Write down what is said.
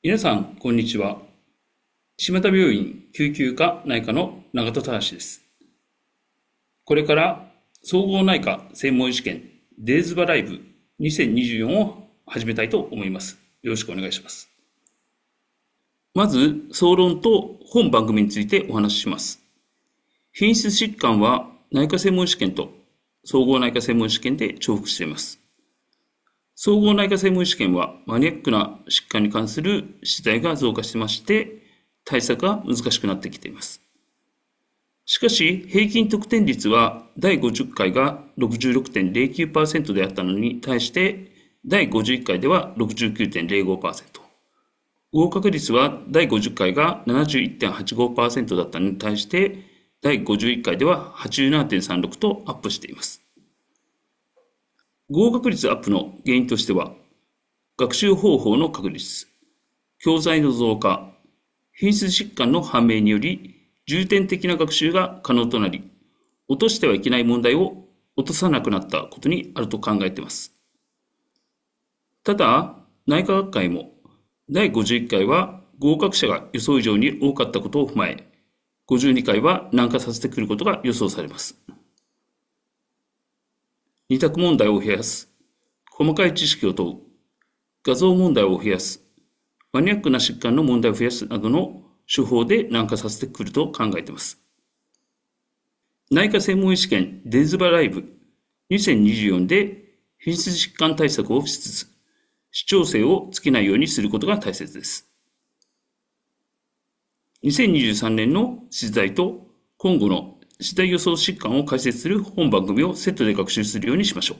皆さん、こんにちは。島田病院救急科内科の永田正です。これから総合内科専門医試験デイズバライブ2024を始めたいと思います。よろしくお願いします。まず、総論と本番組についてお話しします。品質疾患は内科専門試験と総合内科専門試験で重複しています。総合内科専門医試験はマニアックな疾患に関する資材が増加してまして、対策が難しくなってきています。しかし、平均得点率は第50回が66.09%であったのに対して、第51回では69.05%。合格率は第50回が71.85%だったのに対して、第51回では87.36とアップしています。合格率アップの原因としては、学習方法の確立、教材の増加、品質疾患の判明により、重点的な学習が可能となり、落としてはいけない問題を落とさなくなったことにあると考えています。ただ、内科学会も第51回は合格者が予想以上に多かったことを踏まえ、52回は難化させてくることが予想されます。二択問題を増やす。細かい知識を問う。画像問題を増やす。マニアックな疾患の問題を増やすなどの手法で軟化させてくると考えています。内科専門医試験デズバライブ2024で品質疾患対策をしつつ、視聴性をつけないようにすることが大切です。2023年の資材と今後の死体予想疾患を解説する本番組をセットで学習するようにしましょう。